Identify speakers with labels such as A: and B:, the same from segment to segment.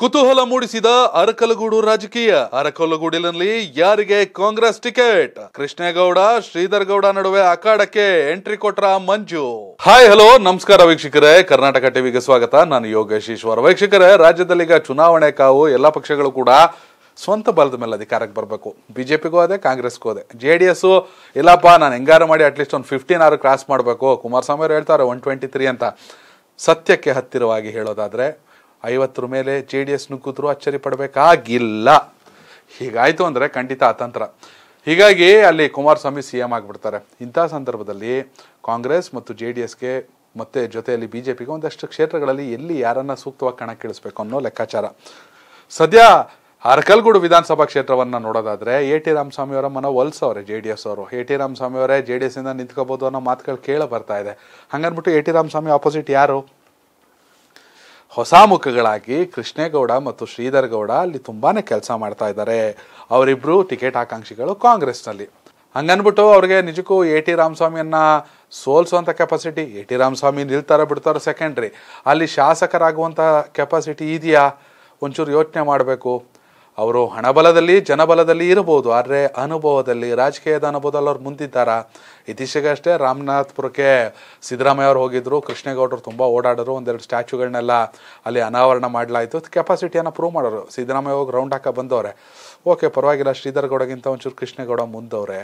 A: ಕುತೂಹಲ ಮೂಡಿಸಿದ ಅರಕಲಗೂಡು ರಾಜಕೀಯ ಅರಕಲಗೂಡಿನಲ್ಲಿ ಯಾರಿಗೆ ಕಾಂಗ್ರೆಸ್ ಟಿಕೆಟ್ ಕೃಷ್ಣೇಗೌಡ ಶ್ರೀಧರ್ ಗೌಡ ನಡುವೆ ಅಖಾಡಕ್ಕೆ ಎಂಟ್ರಿ ಕೊಟ್ರ ಮಂಜು ಹಾಯ್ ಹಲೋ ನಮಸ್ಕಾರ ವೀಕ್ಷಕರೇ ಕರ್ನಾಟಕ ಟಿವಿಗೆ ಸ್ವಾಗತ ನಾನು ಯೋಗೇಶ್ ಈಶ್ವರ್ ವೀಕ್ಷಕರೇ ಈಗ ಚುನಾವಣೆ ಕಾವು ಎಲ್ಲಾ ಪಕ್ಷಗಳು ಕೂಡ ಸ್ವಂತ ಬಲದ ಮೇಲೆ ಅಧಿಕಾರಕ್ಕೆ ಬರಬೇಕು ಬಿಜೆಪಿಗೂ ಅದೇ ಕಾಂಗ್ರೆಸ್ಗೂ ಅದೇ ಜೆ ಡಿ ಎಸ್ ಇಲ್ಲಪ್ಪ ನಾನು ಹೆಂಗಾರ ಮಾಡಿ ಅಟ್ಲೀಸ್ಟ್ ಒಂದು ಫಿಫ್ಟೀನ್ ಆರು ಕ್ರಾಸ್ ಮಾಡಬೇಕು ಕುಮಾರಸ್ವಾಮಿ ಅವರು ಹೇಳ್ತಾರೆ ಒನ್ ಟ್ವೆಂಟಿ ತ್ರೀ ಅಂತ ಸತ್ಯಕ್ಕೆ ಹತ್ತಿರವಾಗಿ ಹೇಳೋದಾದ್ರೆ ಐವತ್ತರ ಮೇಲೆ ಜೆ ಡಿ ಎಸ್ ನುಗ್ಗಿದ್ರು ಅಚ್ಚರಿ ಪಡಬೇಕಾಗಿಲ್ಲ ಹೀಗಾಯಿತು ಅಂದರೆ ಖಂಡಿತ ಅತಂತ್ರ ಹೀಗಾಗಿ ಅಲ್ಲಿ ಕುಮಾರಸ್ವಾಮಿ ಸಿ ಎಂ ಆಗಿಬಿಡ್ತಾರೆ ಇಂಥ ಸಂದರ್ಭದಲ್ಲಿ ಕಾಂಗ್ರೆಸ್ ಮತ್ತು ಜೆ ಡಿ ಎಸ್ಗೆ ಮತ್ತೆ ಜೊತೆಯಲ್ಲಿ ಬಿ ಜೆ ಪಿಗೆ ಒಂದಷ್ಟು ಕ್ಷೇತ್ರಗಳಲ್ಲಿ ಎಲ್ಲಿ ಯಾರನ್ನ ಸೂಕ್ತವಾಗಿ ಕಣಕ್ಕಿಳಿಸ್ಬೇಕು ಅನ್ನೋ ಲೆಕ್ಕಾಚಾರ ಸದ್ಯ ಅರಕಲ್ಗೂಡು ವಿಧಾನಸಭಾ ಕ್ಷೇತ್ರವನ್ನು ನೋಡೋದಾದರೆ ಎ ಟಿ ಅವರ ಮನ ಒಲ್ಸವ್ರೆ ಜೆ ಡಿ ಎಸ್ ಅವರು ಎ ಟಿ ರಾಮಸ್ವಾಮಿ ಅವರೇ ಜೆ ಡಿ ಇಂದ ನಿಂತ್ಕೋಬೋದು ಅನ್ನೋ ಮಾತುಗಳು ಕೇಳ ಬರ್ತಾ ಇದೆ ಹಂಗನ್ಬಿಟ್ಟು ಎ ಟಿ ರಾಮಸ್ವಾಮಿ ಆಪೋಸಿಟ್ ಯಾರು ಹೊಸ ಮುಖಗಳಾಗಿ ಕೃಷ್ಣೇಗೌಡ ಮತ್ತು ಶ್ರೀಧರ್ ಗೌಡ ಅಲ್ಲಿ ತುಂಬಾ ಕೆಲಸ ಮಾಡ್ತಾ ಇದ್ದಾರೆ ಅವರಿಬ್ರು ಟಿಕೆಟ್ ಆಕಾಂಕ್ಷಿಗಳು ಕಾಂಗ್ರೆಸ್ನಲ್ಲಿ ಹಂಗನ್ಬಿಟ್ಟು ಅವ್ರಿಗೆ ನಿಜಕ್ಕೂ ಎ ಟಿ ರಾಮಸ್ವಾಮಿಯನ್ನ ಸೋಲ್ಸುವಂಥ ಕೆಪಾಸಿಟಿ ಎ ಟಿ ರಾಮಸ್ವಾಮಿ ನಿಲ್ತಾರೋ ಬಿಡ್ತಾರ ಸೆಕೆಂಡ್ರಿ ಅಲ್ಲಿ ಶಾಸಕರಾಗುವಂಥ ಕೆಪಾಸಿಟಿ ಇದೆಯಾ ಒಂಚೂರು ಯೋಚನೆ ಮಾಡಬೇಕು ಅವರು ಹಣಬಲದಲ್ಲಿ ಜನಬಲದಲ್ಲಿ ಇರಬಹುದು ಆದರೆ ಅನುಭವದಲ್ಲಿ ರಾಜಕೀಯದ ಅನುಭವದಲ್ಲಿ ಅವ್ರು ಮುಂದಿದ್ದಾರಾ ಅಷ್ಟೇ ರಾಮನಾಥ್ಪುರಕ್ಕೆ ಸಿದ್ದರಾಮಯ್ಯ ಅವರು ಹೋಗಿದ್ರು ಕೃಷ್ಣೇಗೌಡರು ತುಂಬ ಓಡಾಡೋರು ಒಂದೆರಡು ಸ್ಟ್ಯಾಚ್ಯೂಗಳನ್ನೆಲ್ಲ ಅಲ್ಲಿ ಅನಾವರಣ ಮಾಡಲಾಯಿತು ಕೆಪಾಸಿಟಿಯನ್ನು ಪ್ರೂವ್ ಮಾಡೋರು ಸಿದ್ದರಾಮಯ್ಯ ಹೋಗಿ ರೌಂಡ್ ಹಾಕ ಬಂದವ್ರೆ ಓಕೆ ಪರವಾಗಿಲ್ಲ ಶ್ರೀಧರ್ ಗೌಡಗಿಂತ ಒಂಚೂರು ಕೃಷ್ಣೇಗೌಡ ಮುಂದವ್ರೆ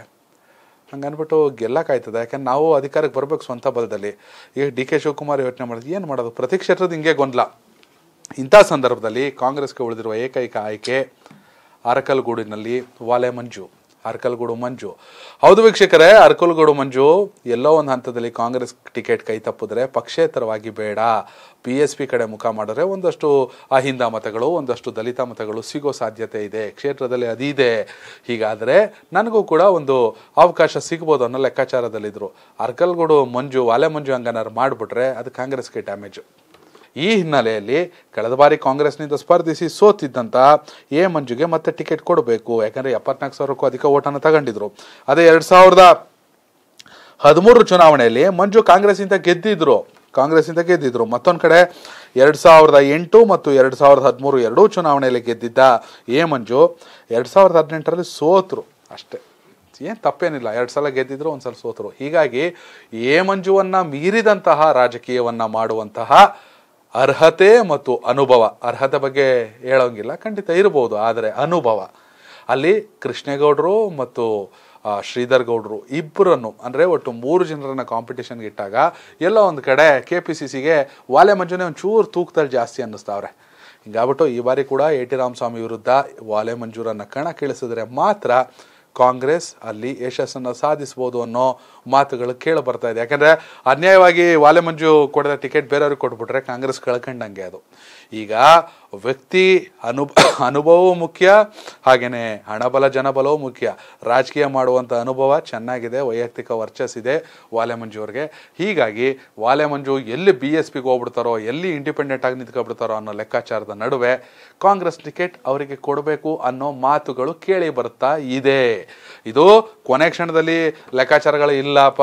A: ಹಂಗೆ ಅಂದ್ಬಿಟ್ಟು ಗೆಲ್ಲಕ್ಕಾಯ್ತದೆ ಯಾಕಂದ್ರೆ ನಾವು ಅಧಿಕಾರಕ್ಕೆ ಬರಬೇಕು ಸ್ವಂತ ಬಲದಲ್ಲಿ ಈಗ ಡಿ ಕೆ ಶಿವಕುಮಾರ್ ಯೋಚನೆ ಮಾಡೋದು ಏನು ಮಾಡೋದು ಪ್ರತಿ ಕ್ಷೇತ್ರದ ಹಿಂಗೆ ಗೊಂದಲ ಇಂಥ ಸಂದರ್ಭದಲ್ಲಿ ಕಾಂಗ್ರೆಸ್ಗೆ ಉಳಿದಿರುವ ಏಕೈಕ ಆಯ್ಕೆ ಅರಕಲ್ಗೂಡಿನಲ್ಲಿ ವಾಲೆ ಮಂಜು ಅರ್ಕಲ್ಗೂಡು ಮಂಜು ಹೌದು ವೀಕ್ಷಕರೇ ಅರಕಲ್ಗೂಡು ಮಂಜು ಎಲ್ಲೋ ಒಂದು ಹಂತದಲ್ಲಿ ಕಾಂಗ್ರೆಸ್ ಟಿಕೆಟ್ ಕೈ ತಪ್ಪಿದ್ರೆ ಪಕ್ಷೇತರವಾಗಿ ಬೇಡ ಪಿ ಎಸ್ ಪಿ ಕಡೆ ಮುಖ ಮಾಡಿದ್ರೆ ಒಂದಷ್ಟು ಅಹಿಂದ ಮತಗಳು ಒಂದಷ್ಟು ದಲಿತ ಮತಗಳು ಸಿಗೋ ಸಾಧ್ಯತೆ ಇದೆ ಕ್ಷೇತ್ರದಲ್ಲಿ ಅದಿದೆ ಹೀಗಾದರೆ ನನಗೂ ಕೂಡ ಒಂದು ಅವಕಾಶ ಸಿಗ್ಬೋದು ಅನ್ನೋ ಲೆಕ್ಕಾಚಾರದಲ್ಲಿದ್ದರು ಅರ್ಕಲ್ಗೂಡು ಮಂಜು ವಾಲೆ ಮಂಜು ಹಂಗನಾರು ಮಾಡಿಬಿಟ್ರೆ ಅದು ಕಾಂಗ್ರೆಸ್ಗೆ ಡ್ಯಾಮೇಜು ಈ ಹಿನ್ನೆಲೆಯಲ್ಲಿ ಕಳೆದ ಬಾರಿ ಕಾಂಗ್ರೆಸ್ನಿಂದ ಸ್ಪರ್ಧಿಸಿ ಸೋತಿದ್ದಂತಹ ಎ ಮಂಜುಗೆ ಮತ್ತೆ ಟಿಕೆಟ್ ಕೊಡಬೇಕು ಯಾಕಂದರೆ ಎಪ್ಪತ್ನಾಲ್ಕು ಸಾವಿರಕ್ಕೂ ಅಧಿಕ ಓಟನ್ನು ತಗೊಂಡಿದ್ರು ಅದೇ ಎರಡು ಸಾವಿರದ ಹದಿಮೂರು ಚುನಾವಣೆಯಲ್ಲಿ ಮಂಜು ಕಾಂಗ್ರೆಸ್ಸಿಂದ ಗೆದ್ದಿದ್ರು ಕಾಂಗ್ರೆಸ್ಸಿಂದ ಗೆದ್ದಿದ್ರು ಮತ್ತೊಂದು ಕಡೆ ಎರಡು ಸಾವಿರದ ಎಂಟು ಮತ್ತು ಎರಡು ಸಾವಿರದ ಹದಿಮೂರು ಎರಡೂ ಚುನಾವಣೆಯಲ್ಲಿ ಗೆದ್ದಿದ್ದ ಎ ಮಂಜು ಎರಡು ಸಾವಿರದ ಹದಿನೆಂಟರಲ್ಲಿ ಸೋತರು ಅಷ್ಟೇ ಏನು ತಪ್ಪೇನಿಲ್ಲ ಎರಡು ಸಲ ಗೆದ್ದಿದ್ರು ಒಂದು ಸಲ ಸೋತರು ಹೀಗಾಗಿ ಎ ಮಂಜುವನ್ನು ಮೀರಿದಂತಹ ರಾಜಕೀಯವನ್ನು ಮಾಡುವಂತಹ ಅರ್ಹತೆ ಮತ್ತು ಅನುಭವ ಅರ್ಹತೆ ಬಗ್ಗೆ ಹೇಳೋಂಗಿಲ್ಲ ಖಂಡಿತ ಇರ್ಬೋದು ಆದರೆ ಅನುಭವ ಅಲ್ಲಿ ಕೃಷ್ಣೇಗೌಡರು ಮತ್ತು ಶ್ರೀಧರ್ ಗೌಡರು ಇಬ್ಬರನ್ನು ಅಂದರೆ ಒಟ್ಟು ಮೂರು ಜನರನ್ನ ಕಾಂಪಿಟೇಷನ್ಗೆ ಇಟ್ಟಾಗ ಎಲ್ಲ ಒಂದು ಕಡೆ ಕೆ ಪಿ ಸಿ ಸಿಗೆ ವಾಲೆ ಮಂಜುನೆ ಒಂಚೂರು ತೂಕದಲ್ಲಿ ಜಾಸ್ತಿ ಅನ್ನಿಸ್ತಾವ್ರೆ ಹಿಂಗಾಗ್ಬಿಟ್ಟು ಈ ಬಾರಿ ಕೂಡ ಎ ಟಿ ರಾಮಸ್ವಾಮಿ ವಿರುದ್ಧ ವಾಲೆ ಮಂಜೂರನ್ನು ಕಣಕ್ಕಿಳಿಸಿದ್ರೆ ಮಾತ್ರ ಕಾಂಗ್ರೆಸ್ ಅಲ್ಲಿ ಯಶಸ್ಸನ್ನು ಸಾಧಿಸ್ಬೋದು ಅನ್ನೋ ಮಾತುಗಳು ಕೇಳಿ ಬರ್ತಾ ಇದೆ ಯಾಕಂದರೆ ಅನ್ಯಾಯವಾಗಿ ವಾಲೆ ಮಂಜು ಕೊಡದ ಟಿಕೆಟ್ ಬೇರೆಯವ್ರಿಗೆ ಕೊಟ್ಬಿಟ್ರೆ ಕಾಂಗ್ರೆಸ್ ಕಳ್ಕೊಂಡಂಗೆ ಅದು ಈಗ ವ್ಯಕ್ತಿ ಅನುಭ ಅನುಭವವೂ ಮುಖ್ಯ ಹಾಗೆಯೇ ಹಣಬಲ ಜನಬಲವೂ ಮುಖ್ಯ ರಾಜಕೀಯ ಮಾಡುವಂಥ ಅನುಭವ ಚೆನ್ನಾಗಿದೆ ವೈಯಕ್ತಿಕ ವರ್ಚಸ್ಸಿದೆ ವಾಲೆ ಮಂಜು ಅವ್ರಿಗೆ ಹೀಗಾಗಿ ವಾಲೆ ಮಂಜು ಎಲ್ಲಿ ಬಿ ಎಸ್ ಪಿಗೆ ಹೋಗ್ಬಿಡ್ತಾರೋ ಎಲ್ಲಿ ಇಂಡಿಪೆಂಡೆಂಟ್ ಆಗಿ ನಿಂತ್ಕೊಬಿಡ್ತಾರೋ ಅನ್ನೋ ಲೆಕ್ಕಾಚಾರದ ನಡುವೆ ಕಾಂಗ್ರೆಸ್ ಟಿಕೆಟ್ ಅವರಿಗೆ ಕೊಡಬೇಕು ಅನ್ನೋ ಮಾತುಗಳು ಕೇಳಿ ಬರ್ತಾ ಇದೆ ಇದು ಕೊನೆ ಕ್ಷಣದಲ್ಲಿ ಲೆಕ್ಕಾಚಾರಗಳು ಇಲ್ಲಪ್ಪ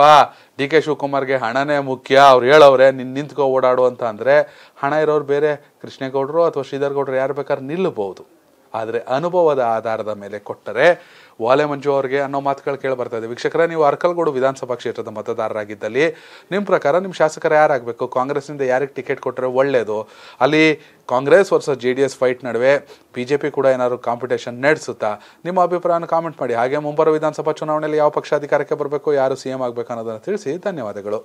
A: ಡಿ ಕೆ ಶಿವಕುಮಾರ್ಗೆ ಹಣನೇ ಮುಖ್ಯ ಅವ್ರು ಹೇಳೋರೆ ನಿನ್ ನಿಂತ್ಕೊ ಓಡಾಡು ಅಂತ ಅಂದರೆ ಹಣ ಇರೋರು ಬೇರೆ ಕೃಷ್ಣೇಗೌಡರು ಅಥವಾ ಶ್ರೀಧರ್ ಗೌಡ್ರು ಯಾರು ಬೇಕಾದ್ರೆ ನಿಲ್ಲಬಹುದು ಆದರೆ ಅನುಭವದ ಆಧಾರದ ಮೇಲೆ ಕೊಟ್ಟರೆ ವಾಲೆ ಮಂಜು ಅವ್ರಿಗೆ ಅನ್ನೋ ಮಾತುಗಳು ಕೇಳಿ ಬರ್ತಾ ಇದೆ ವೀಕ್ಷಕರ ನೀವು ಅರ್ಕಲ್ಗೋಡು ವಿಧಾನಸಭಾ ಕ್ಷೇತ್ರದ ಮತದಾರರಾಗಿದ್ದಲ್ಲಿ ನಿಮ್ಮ ಪ್ರಕಾರ ನಿಮ್ಮ ಶಾಸಕರು ಯಾರಾಗಬೇಕು ಕಾಂಗ್ರೆಸ್ನಿಂದ ಯಾರಿಗೆ ಟಿಕೆಟ್ ಕೊಟ್ಟರೆ ಒಳ್ಳೆಯದು ಅಲ್ಲಿ Congress versus J D S fight ನಡುವೆ ಬಿ ಜೆ ಪಿ ಕೂಡ ಏನಾದರೂ ಕಾಂಪಿಟೇಷನ್ ನಡೆಸುತ್ತಾ ನಿಮ್ಮ ಅಭಿಪ್ರಾಯವನ್ನು ಕಾಮೆಂಟ್ ಮಾಡಿ ಹಾಗೆ ಮುಂಬರುವ ವಿಧಾನಸಭಾ ಚುನಾವಣೆಯಲ್ಲಿ ಯಾವ ಪಕ್ಷ ಅಧಿಕಾರಕ್ಕೆ ಬರಬೇಕು ಯಾರು ಸಿ ಎಂ ಆಗಬೇಕು ಅನ್ನೋದನ್ನು ತಿಳಿಸಿ ಧನ್ಯವಾದಗಳು